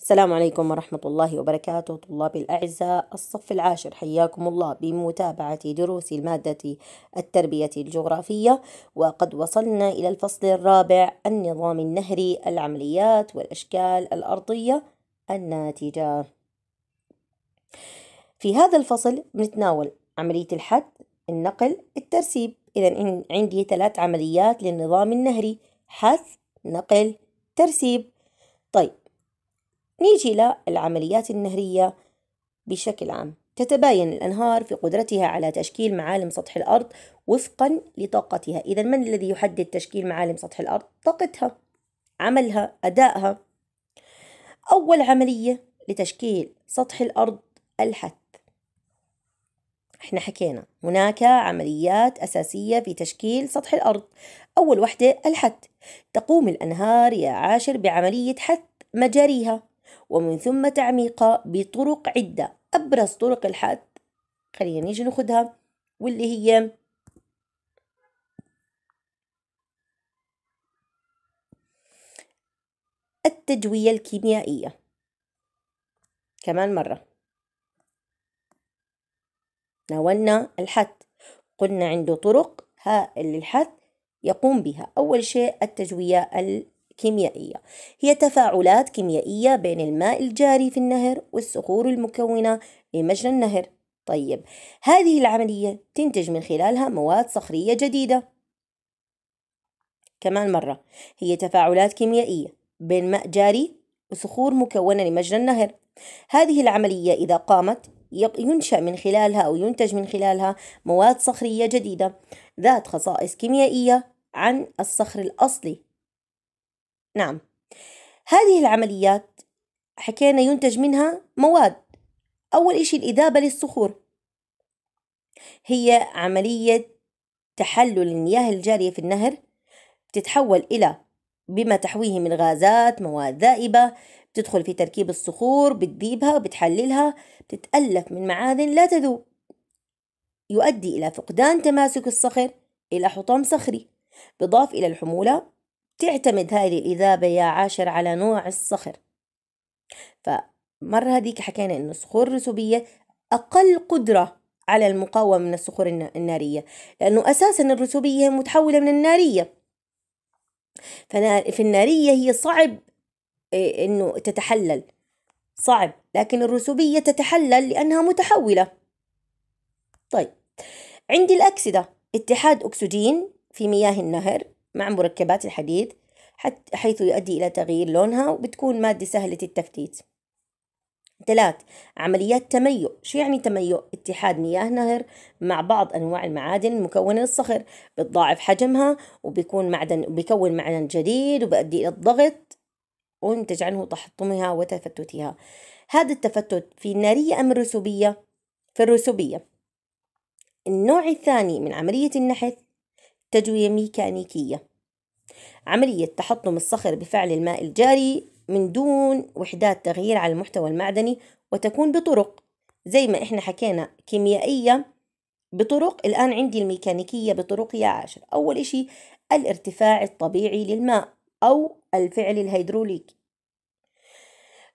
السلام عليكم ورحمة الله وبركاته طلابي الأعزاء الصف العاشر حياكم الله بمتابعة دروس المادة التربية الجغرافية وقد وصلنا إلى الفصل الرابع النظام النهري العمليات والأشكال الأرضية الناتجة في هذا الفصل بنتناول عملية الحد النقل الترسيب إذا عندي ثلاث عمليات للنظام النهري حث نقل ترسيب طيب نيجي للعمليات النهرية بشكل عام تتباين الأنهار في قدرتها على تشكيل معالم سطح الأرض وفقا لطاقتها إذا من الذي يحدد تشكيل معالم سطح الأرض؟ طاقتها عملها أدائها أول عملية لتشكيل سطح الأرض الحث احنا حكينا هناك عمليات أساسية في تشكيل سطح الأرض أول وحدة الحث تقوم الأنهار يا عاشر بعملية حث مجاريها ومن ثم تعميقها بطرق عدة أبرز طرق الحد خلينا نيجي ناخدها واللي هي التجوية الكيميائية كمان مرة ناولنا الحد قلنا عنده طرق هائل للحث يقوم بها أول شيء التجوية كيميائية هي تفاعلات كيميائية بين الماء الجاري في النهر والصخور المكونة لمجرى النهر طيب هذه العملية تنتج من خلالها مواد صخرية جديدة كمان مرة هي تفاعلات كيميائية بين ماء جاري وصخور مكونة لمجرى النهر هذه العملية إذا قامت ينشأ من خلالها أو ينتج من خلالها مواد صخرية جديدة ذات خصائص كيميائية عن الصخر الأصلي نعم هذه العمليات حكينا ينتج منها مواد أول إشي الإذابة للصخور هي عملية تحلل المياه الجارية في النهر بتتحول إلى بما تحويه من غازات مواد ذائبة بتدخل في تركيب الصخور بتذيبها بتحللها بتتألف من معادن لا تذوب يؤدي إلى فقدان تماسك الصخر إلى حطام صخري بضاف إلى الحمولة تعتمد هاي الإذابة يا عاشر على نوع الصخر فمرة هذيك حكينا إنه الصخور الرسوبية أقل قدرة على المقاومة من الصخور النارية لأنه أساسا الرسوبية متحولة من النارية ففي النارية هي صعب إنه تتحلل صعب لكن الرسوبية تتحلل لأنها متحولة طيب عندي الأكسدة اتحاد أكسجين في مياه النهر مع مركبات الحديد حيث يؤدي إلى تغيير لونها وبتكون مادة سهلة التفتيت ثلاث عمليات تميؤ شو يعني تميؤ اتحاد مياه نهر مع بعض انواع المعادن المكونه للصخر بتضاعف حجمها وبيكون معدن بيكون معدن جديد وبيؤدي الى الضغط وينتج عنه تحطمها وتفتتها هذا التفتت في الناريه ام الرسوبيه في الرسوبيه النوع الثاني من عمليه النحت تجوية ميكانيكية عملية تحطم الصخر بفعل الماء الجاري من دون وحدات تغيير على المحتوى المعدني وتكون بطرق زي ما احنا حكينا كيميائية بطرق الآن عندي الميكانيكية بطرق يا عاشر أول إشي الارتفاع الطبيعي للماء أو الفعل الهيدروليكي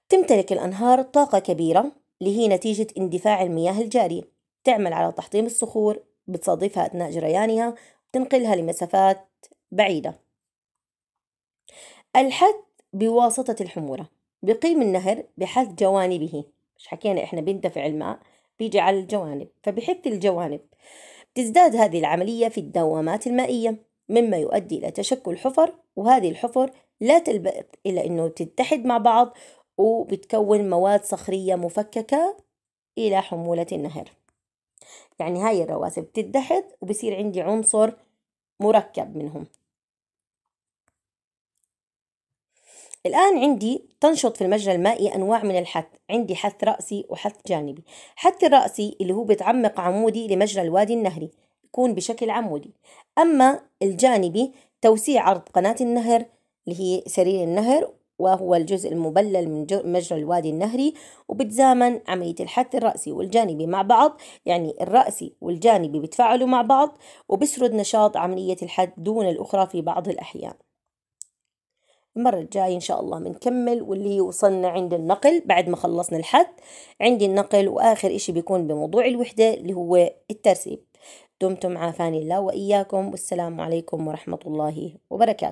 تمتلك الأنهار طاقة كبيرة اللي هي نتيجة اندفاع المياه الجارية تعمل على تحطيم الصخور بتصادفها أثناء جريانها تنقلها لمسافات بعيدة الحث بواسطة الحمولة بقيم النهر بحث جوانبه مش حكينا إحنا بيندفع الماء بيجي على الجوانب فبحث الجوانب تزداد هذه العملية في الدوامات المائية مما يؤدي إلى تشكل حفر وهذه الحفر لا تلبث إلا أنه تتحد مع بعض وبتكون مواد صخرية مفككة إلى حمولة النهر يعني هاي الرواسب بتتدحض وبصير عندي عنصر مركب منهم الآن عندي تنشط في المجرى المائي أنواع من الحث عندي حث رأسي وحث جانبي حث الرأسي اللي هو بتعمق عمودي لمجرى الوادي النهري يكون بشكل عمودي أما الجانبي توسيع عرض قناة النهر اللي هي سرير النهر وهو الجزء المبلل من مجرى الوادي النهري وبتزامن عملية الحث الرأسي والجانبي مع بعض يعني الرأسي والجانبي بتفاعلوا مع بعض وبسرد نشاط عملية الحث دون الأخرى في بعض الأحيان المرة الجاية إن شاء الله بنكمل واللي وصلنا عند النقل بعد ما خلصنا الحد عندي النقل وآخر إشي بيكون بموضوع الوحدة اللي هو الترسيب دمتم عافاني الله وإياكم والسلام عليكم ورحمة الله وبركاته